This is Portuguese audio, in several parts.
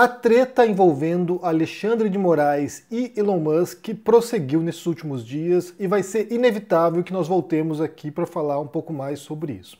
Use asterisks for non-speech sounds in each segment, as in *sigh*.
A treta envolvendo Alexandre de Moraes e Elon Musk prosseguiu nesses últimos dias e vai ser inevitável que nós voltemos aqui para falar um pouco mais sobre isso.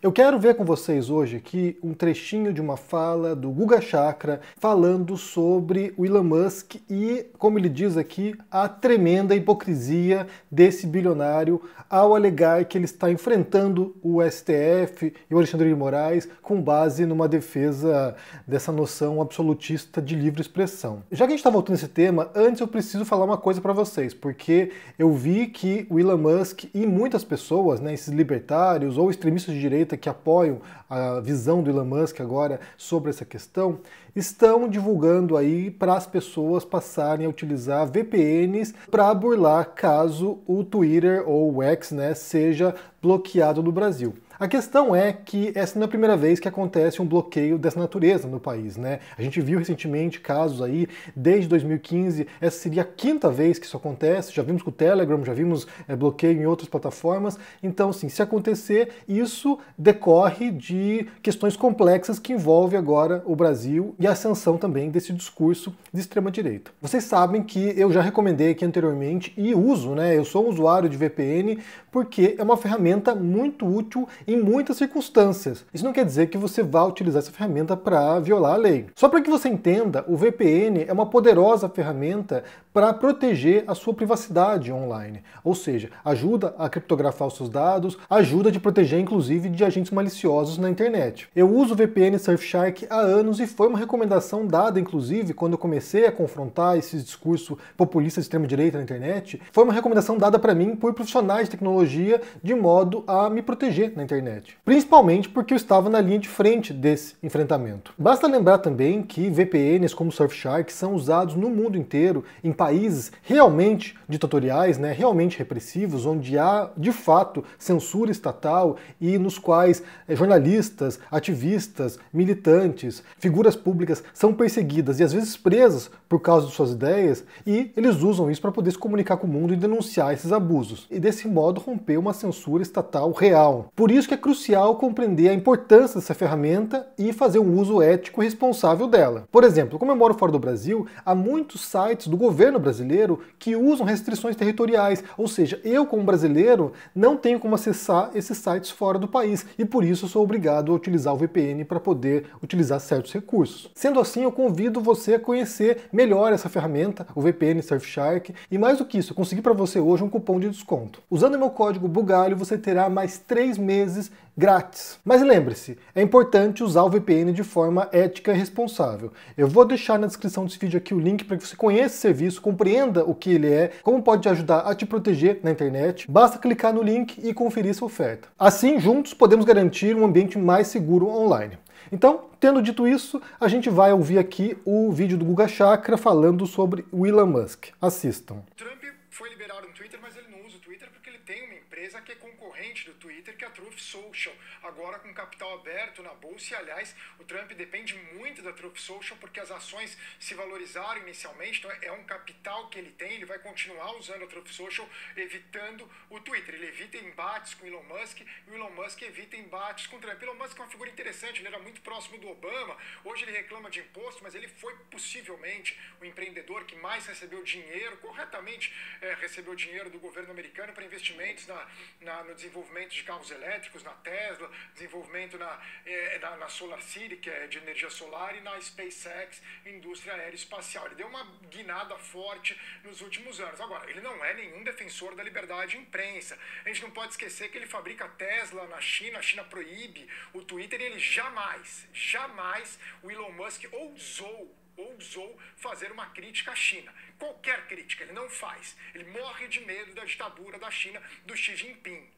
Eu quero ver com vocês hoje aqui um trechinho de uma fala do Guga Chakra falando sobre o Elon Musk e, como ele diz aqui, a tremenda hipocrisia desse bilionário ao alegar que ele está enfrentando o STF e o Alexandre de Moraes com base numa defesa dessa noção absolutista de livre expressão. Já que a gente está voltando a esse tema, antes eu preciso falar uma coisa para vocês, porque eu vi que o Elon Musk e muitas pessoas, né, esses libertários ou extremistas de direita, direita que apoiam a visão do Elon Musk agora sobre essa questão, estão divulgando aí para as pessoas passarem a utilizar VPNs para burlar caso o Twitter ou o X né, seja bloqueado no Brasil. A questão é que essa não é a primeira vez que acontece um bloqueio dessa natureza no país, né? A gente viu recentemente casos aí, desde 2015, essa seria a quinta vez que isso acontece, já vimos com o Telegram, já vimos é, bloqueio em outras plataformas, então assim, se acontecer, isso decorre de questões complexas que envolvem agora o Brasil e a ascensão também desse discurso de extrema direita. Vocês sabem que eu já recomendei aqui anteriormente e uso, né? Eu sou um usuário de VPN porque é uma ferramenta muito útil em muitas circunstâncias. Isso não quer dizer que você vá utilizar essa ferramenta para violar a lei. Só para que você entenda, o VPN é uma poderosa ferramenta para proteger a sua privacidade online, ou seja, ajuda a criptografar os seus dados, ajuda a te proteger inclusive de agentes maliciosos na internet. Eu uso o VPN Surfshark há anos e foi uma recomendação dada inclusive quando eu comecei a confrontar esse discurso populista de extrema direita na internet, foi uma recomendação dada para mim por profissionais de tecnologia de modo a me proteger na internet internet, principalmente porque eu estava na linha de frente desse enfrentamento. Basta lembrar também que VPNs como Surfshark são usados no mundo inteiro em países realmente ditatoriais, né, realmente repressivos, onde há de fato censura estatal e nos quais eh, jornalistas, ativistas, militantes, figuras públicas são perseguidas e às vezes presas por causa de suas ideias e eles usam isso para poder se comunicar com o mundo e denunciar esses abusos. E desse modo romper uma censura estatal real. Por isso que é crucial compreender a importância dessa ferramenta e fazer um uso ético e responsável dela. Por exemplo, como eu moro fora do Brasil, há muitos sites do governo brasileiro que usam restrições territoriais, ou seja, eu como brasileiro não tenho como acessar esses sites fora do país e por isso sou obrigado a utilizar o VPN para poder utilizar certos recursos. Sendo assim, eu convido você a conhecer melhor essa ferramenta, o VPN Surfshark, e mais do que isso, eu consegui para você hoje um cupom de desconto. Usando meu código BUGALHO, você terá mais 3 meses meses grátis. Mas lembre-se, é importante usar o VPN de forma ética e responsável. Eu vou deixar na descrição desse vídeo aqui o link para que você conheça esse serviço, compreenda o que ele é, como pode te ajudar a te proteger na internet. Basta clicar no link e conferir sua oferta. Assim, juntos podemos garantir um ambiente mais seguro online. Então, tendo dito isso, a gente vai ouvir aqui o vídeo do Guga Chakra falando sobre o Elon Musk. Assistam. Trump foi liberar um Twitter, mas ele não usa o Twitter porque ele tem uma empresa que é concorrente do Twitter, que é a Truth Social, agora com capital aberto na bolsa. E, aliás, o Trump depende muito da Truth Social porque as ações se valorizaram inicialmente, então é um capital que ele tem, ele vai continuar usando a Truth Social, evitando o Twitter. Ele evita embates com Elon Musk e o Elon Musk evita embates com o Trump. Elon Musk é uma figura interessante, ele era muito próximo do Obama, hoje ele reclama de imposto, mas ele foi possivelmente o empreendedor que mais recebeu dinheiro, corretamente é, recebeu dinheiro do governo americano para investimentos na, na, no desenvolvimento desenvolvimento de carros elétricos na Tesla, desenvolvimento na, eh, na, na Solar City, que é de energia solar, e na SpaceX, indústria aeroespacial. Ele deu uma guinada forte nos últimos anos. Agora, ele não é nenhum defensor da liberdade de imprensa. A gente não pode esquecer que ele fabrica Tesla na China, a China proíbe o Twitter e ele jamais, jamais o Elon Musk ousou ousou fazer uma crítica à China. Qualquer crítica ele não faz. Ele morre de medo da ditadura da China, do Xi Jinping.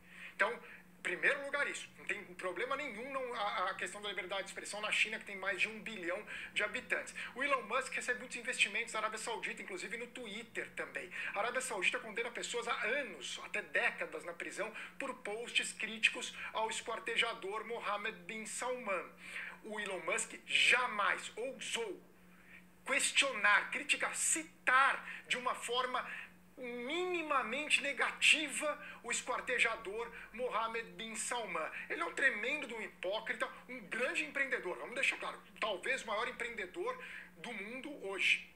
Então, primeiro lugar isso. Não tem problema nenhum não, a, a, questão da liberdade de expressão na China, que tem mais de um bilhão de habitantes. O Elon Musk recebe muitos investimentos da Arábia Saudita, inclusive no Twitter também. A Arábia Saudita condena pessoas a anos, até décadas na prisão, por posts críticos ao esquartejador Mohammed bin Salman. O Elon Musk jamais ousou questionar, criticar, citar de uma forma minimamente negativa o esquartejador Mohammed bin Salman. Ele é um tremendo de um hipócrita, um grande empreendedor. Vamos deixar claro, talvez o maior empreendedor do mundo hoje.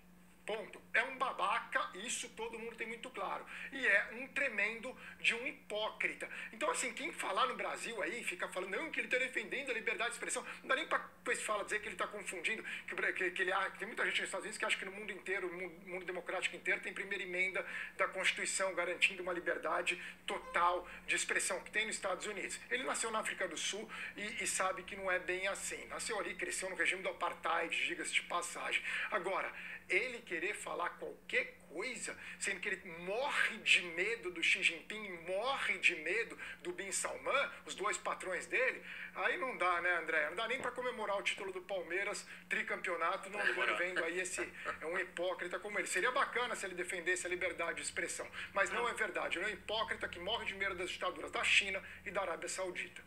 Ponto. É um babaca, isso todo mundo tem muito claro. E é um tremendo de um hipócrita. Então, assim, quem falar no Brasil aí, fica falando, não, que ele está defendendo a liberdade de expressão, não dá nem para depois fala, dizer que ele está confundindo, que, que, que ele, tem muita gente nos Estados Unidos que acha que no mundo inteiro, no mundo, mundo democrático inteiro, tem primeira emenda da Constituição garantindo uma liberdade total de expressão que tem nos Estados Unidos. Ele nasceu na África do Sul e, e sabe que não é bem assim. Nasceu ali, cresceu no regime do apartheid, diga-se de passagem. Agora, ele querer falar qualquer coisa, sendo que ele morre de medo do Xi Jinping, morre de medo do Bin Salman, os dois patrões dele, aí não dá, né, André? Não dá nem para comemorar o título do Palmeiras, tricampeonato, não agora *laughs* vendo aí esse é um hipócrita como ele. Seria bacana se ele defendesse a liberdade de expressão, mas não é verdade. Ele é um hipócrita que morre de medo das ditaduras da China e da Arábia Saudita.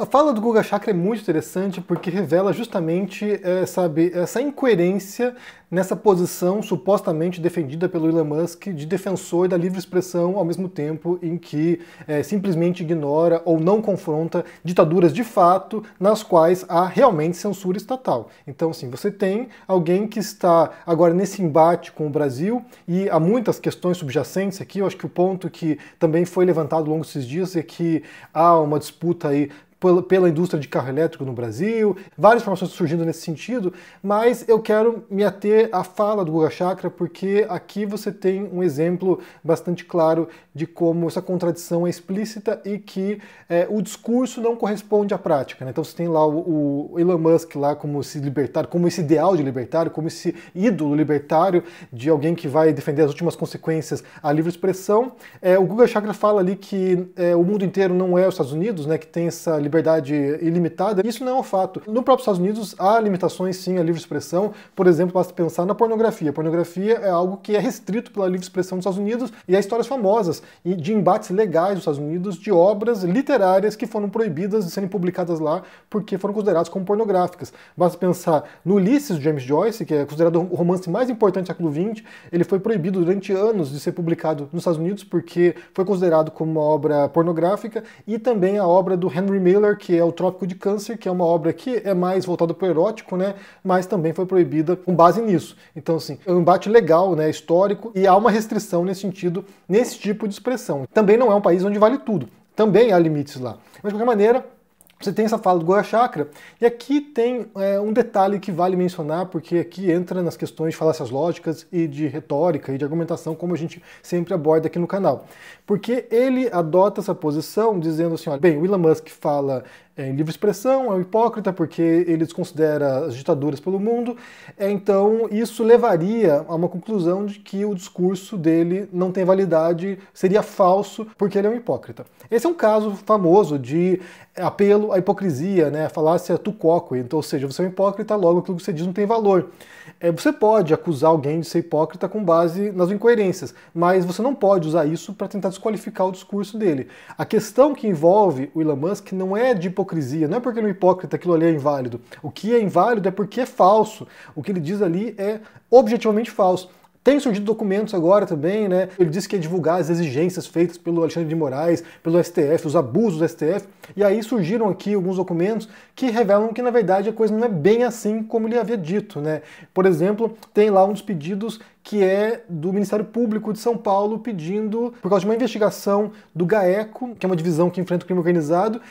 A fala do Guga Chakra é muito interessante porque revela justamente é, sabe, essa incoerência nessa posição supostamente defendida pelo Elon Musk de defensor da livre expressão, ao mesmo tempo em que é, simplesmente ignora ou não confronta ditaduras de fato nas quais há realmente censura estatal. Então, assim, você tem alguém que está agora nesse embate com o Brasil e há muitas questões subjacentes aqui. Eu acho que o ponto que também foi levantado ao longo desses dias é que há uma disputa aí pela indústria de carro elétrico no Brasil, várias informações surgindo nesse sentido, mas eu quero me ater à fala do Guga Chakra, porque aqui você tem um exemplo bastante claro de como essa contradição é explícita e que é, o discurso não corresponde à prática. Né? Então você tem lá o, o, Elon Musk lá como esse libertário, como esse ideal de libertário, como esse ídolo libertário de alguém que vai defender as últimas consequências à livre expressão. É, o Guga Chakra fala ali que é, o mundo inteiro não é os Estados Unidos, né, que tem essa liberdade ilimitada, isso não é um fato. No próprio Estados Unidos há limitações sim à livre expressão, por exemplo, basta pensar na pornografia. A pornografia é algo que é restrito pela livre expressão dos Estados Unidos e há histórias famosas de embates legais dos Estados Unidos de obras literárias que foram proibidas de serem publicadas lá porque foram consideradas como pornográficas. Basta pensar no Ulisses, de James Joyce, que é considerado o romance mais importante do século XX, ele foi proibido durante anos de ser publicado nos Estados Unidos porque foi considerado como uma obra pornográfica e também a obra do Henry Miller Taylor, que é o Trópico de Câncer, que é uma obra que é mais voltada para o erótico, né? Mas também foi proibida com base nisso. Então, assim, é um embate legal, né? Histórico, e há uma restrição nesse sentido, nesse tipo de expressão. Também não é um país onde vale tudo. Também há limites lá. Mas, de qualquer maneira, você tem essa fala do Gora Chakra, e aqui tem é, um detalhe que vale mencionar, porque aqui entra nas questões de falácias lógicas e de retórica e de argumentação, como a gente sempre aborda aqui no canal. Porque ele adota essa posição dizendo assim: olha, bem, o Elon Musk fala é em livre expressão, é um hipócrita porque ele desconsidera as ditaduras pelo mundo. É, então, isso levaria a uma conclusão de que o discurso dele não tem validade, seria falso porque ele é um hipócrita. Esse é um caso famoso de apelo à hipocrisia, né? falácia tu coco então, ou seja, você é um hipócrita, logo aquilo que você diz não tem valor. É, você pode acusar alguém de ser hipócrita com base nas incoerências, mas você não pode usar isso para tentar desqualificar o discurso dele. A questão que envolve o Elon Musk não é de hipocrisia, não é porque ele é um hipócrita aquilo ali é inválido. O que é inválido é porque é falso. O que ele diz ali é objetivamente falso. Tem surgido documentos agora também, né? Ele disse que ia divulgar as exigências feitas pelo Alexandre de Moraes, pelo STF, os abusos do STF. E aí surgiram aqui alguns documentos que revelam que, na verdade, a coisa não é bem assim como ele havia dito, né? Por exemplo, tem lá um dos pedidos que é do Ministério Público de São Paulo pedindo, por causa de uma investigação do GAECO, que é uma divisão que enfrenta o crime organizado,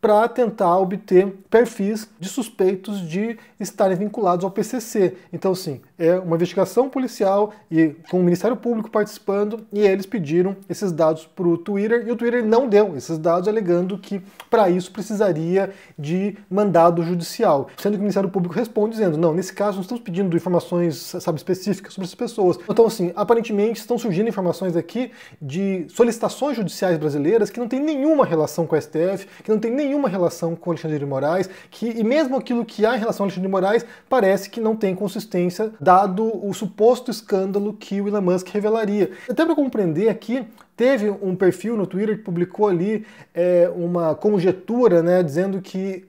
para tentar obter perfis de suspeitos de estarem vinculados ao PCC. Então, assim, é uma investigação policial e com o Ministério Público participando, e eles pediram esses dados para o Twitter, e o Twitter não deu esses dados, alegando que para isso precisaria de mandado judicial. Sendo que o Ministério Público responde dizendo: não, nesse caso não estamos pedindo informações sabe, específicas sobre essas pessoas. Então, assim, aparentemente estão surgindo informações aqui de solicitações judiciais brasileiras que não tem nenhuma relação com a STF, que não tem nenhuma relação com Alexandre de Moraes, que, e mesmo aquilo que há em relação a Alexandre de Moraes parece que não tem consistência dado o suposto escândalo que o Elon Musk revelaria. Até para compreender aqui, teve um perfil no Twitter que publicou ali é, uma conjetura, né, dizendo que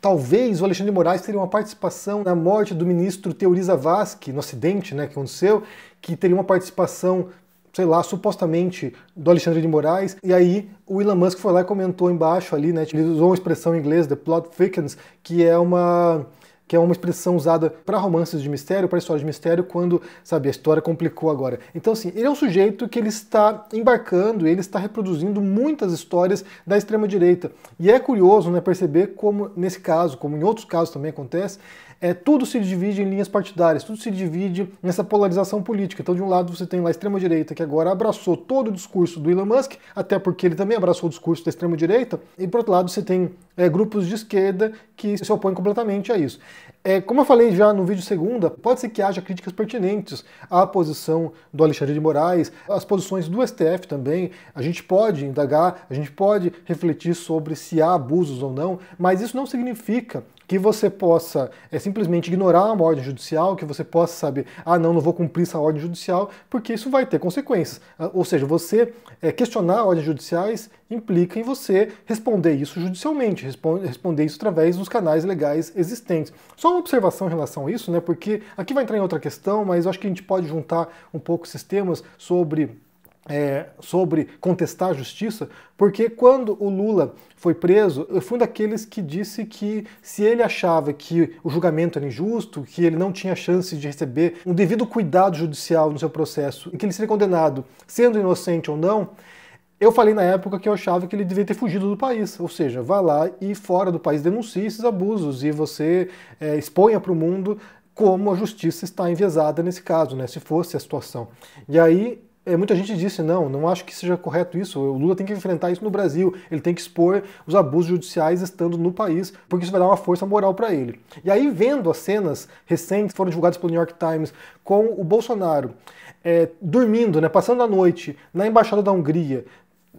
talvez o Alexandre de Moraes teria uma participação na morte do ministro Teoriza Vasque, no acidente né, que aconteceu, que teria uma participação sei lá, supostamente do Alexandre de Moraes, e aí o Elon Musk foi lá e comentou embaixo ali, né, ele usou uma expressão em inglês, the plot thickens, que é uma que é uma expressão usada para romances de mistério, para histórias de mistério, quando, sabe, a história complicou agora. Então, assim, ele é um sujeito que ele está embarcando, ele está reproduzindo muitas histórias da extrema-direita. E é curioso, né, perceber como, nesse caso, como em outros casos também acontece, é, tudo se divide em linhas partidárias, tudo se divide nessa polarização política. Então, de um lado, você tem lá a extrema-direita, que agora abraçou todo o discurso do Elon Musk, até porque ele também abraçou o discurso da extrema-direita, e por outro lado, você tem é, grupos de esquerda que se opõem completamente a isso. É, como eu falei já no vídeo segunda, pode ser que haja críticas pertinentes à posição do Alexandre de Moraes, às posições do STF também. A gente pode indagar, a gente pode refletir sobre se há abusos ou não, mas isso não significa que você possa é, simplesmente ignorar uma ordem judicial, que você possa saber, ah, não, não vou cumprir essa ordem judicial, porque isso vai ter consequências. Ah, ou seja, você é, questionar ordens judiciais implica em você responder isso judicialmente, responder isso através dos canais legais existentes. Só uma observação em relação a isso, né? Porque aqui vai entrar em outra questão, mas eu acho que a gente pode juntar um pouco esses temas sobre é, sobre contestar a justiça, porque quando o Lula foi preso, eu fui um daqueles que disse que se ele achava que o julgamento era injusto, que ele não tinha chance de receber um devido cuidado judicial no seu processo e que ele seria condenado sendo inocente ou não, eu falei na época que eu achava que ele devia ter fugido do país, ou seja, vá lá e fora do país denuncie esses abusos e você é, exponha para o mundo como a justiça está enviesada nesse caso, né? Se fosse a situação. E aí é, muita gente disse, não, não acho que seja correto isso. O Lula tem que enfrentar isso no Brasil, ele tem que expor os abusos judiciais estando no país, porque isso vai dar uma força moral para ele. E aí, vendo as cenas recentes que foram divulgadas pelo New York Times com o Bolsonaro é, dormindo, né, passando a noite na embaixada da Hungria,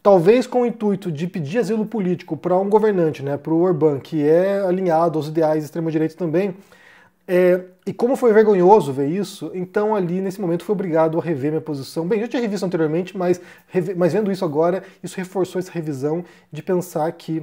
talvez com o intuito de pedir asilo político para um governante, né, para o Orbán, que é alinhado aos ideais de extrema-direita também é, e como foi vergonhoso ver isso, então ali nesse momento fui obrigado a rever minha posição. Bem, eu tinha revisto anteriormente, mas, mas vendo isso agora, isso reforçou essa revisão de pensar que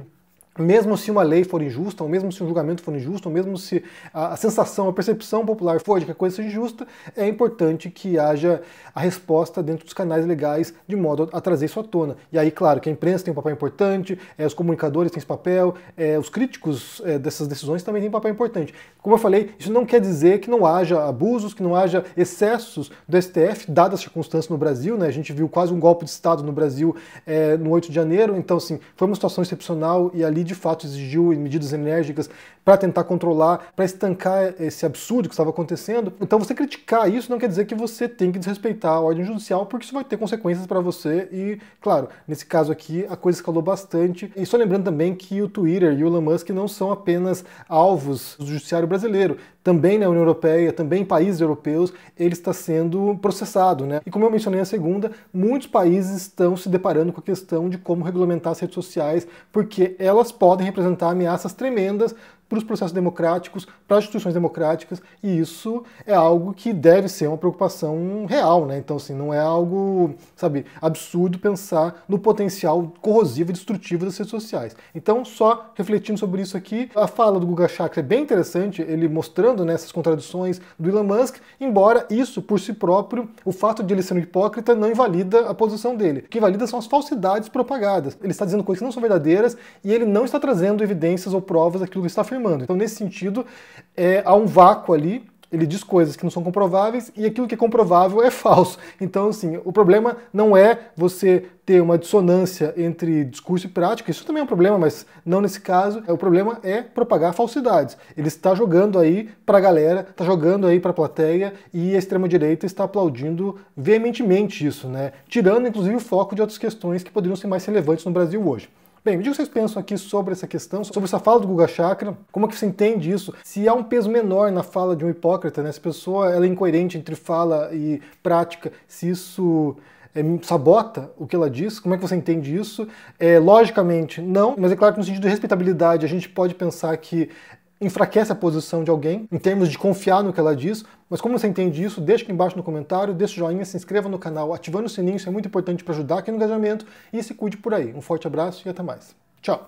mesmo se uma lei for injusta, ou mesmo se um julgamento for injusto, ou mesmo se a, sensação, a percepção popular for de que a coisa seja injusta, é importante que haja a resposta dentro dos canais legais de modo a, trazer isso à tona. E aí, claro, que a imprensa tem um papel importante, é, os comunicadores têm esse papel, é, os críticos é, dessas decisões também têm um papel importante. Como eu falei, isso não quer dizer que não haja abusos, que não haja excessos do STF, dadas as circunstâncias no Brasil, né? A gente viu quase um golpe de Estado no Brasil é, no 8 de janeiro, então, assim, foi uma situação excepcional e ali ali de fato exigiu medidas enérgicas para tentar controlar, para estancar esse absurdo que estava acontecendo. Então você criticar isso não quer dizer que você tem que desrespeitar a ordem judicial, porque isso vai ter consequências para você e, claro, nesse caso aqui a coisa escalou bastante. E só lembrando também que o Twitter e o Elon Musk não são apenas alvos do judiciário brasileiro também na União Europeia, também em países europeus, ele está sendo processado. Né? E como eu mencionei na segunda, muitos países estão se deparando com a questão de como regulamentar as redes sociais, porque elas podem representar ameaças tremendas para os processos democráticos, para as instituições democráticas, e isso é algo que deve ser uma preocupação real, né? Então, assim, não é algo, sabe, absurdo pensar no potencial corrosivo e destrutivo das redes sociais. Então, só refletindo sobre isso aqui, a fala do Guga Chakra é bem interessante, ele mostrando né, essas contradições do Elon Musk, embora isso, por si próprio, o fato de ele ser um hipócrita não invalida a posição dele. O que invalida são as falsidades propagadas. Ele está dizendo coisas que não são verdadeiras e ele não está trazendo evidências ou provas daquilo que está afirmando afirmando. Então, nesse sentido, é, há um vácuo ali ele diz coisas que não são comprováveis e aquilo que é comprovável é *laughs* falso. Então, assim, o problema não é você ter uma dissonância entre discurso e prática, isso também é um problema, mas não nesse caso. É o problema é propagar falsidades. Ele está jogando aí para a galera, está jogando aí para a plateia e a extrema-direita está aplaudindo veementemente isso, né? Tirando, inclusive, o foco de outras questões que poderiam ser mais relevantes no Brasil hoje. Bem, me diga o que vocês pensam aqui sobre essa questão, sobre essa fala do Guga Chakra, como é que você entende isso? Se há um peso menor na fala de um hipócrita, né? Se a pessoa ela é incoerente entre fala e prática, se isso é, sabota o que ela diz, como é que você entende isso? É, logicamente, não, mas é claro que no sentido de respeitabilidade a gente pode pensar que enfraquece a posição de alguém, em termos de confiar no que ela diz, mas como você entende isso, deixa aqui embaixo no comentário, deixa o joinha, se inscreva no canal, ativando o sininho, isso é muito importante para ajudar aqui no engajamento e se cuide por aí. Um forte abraço e até mais. Tchau!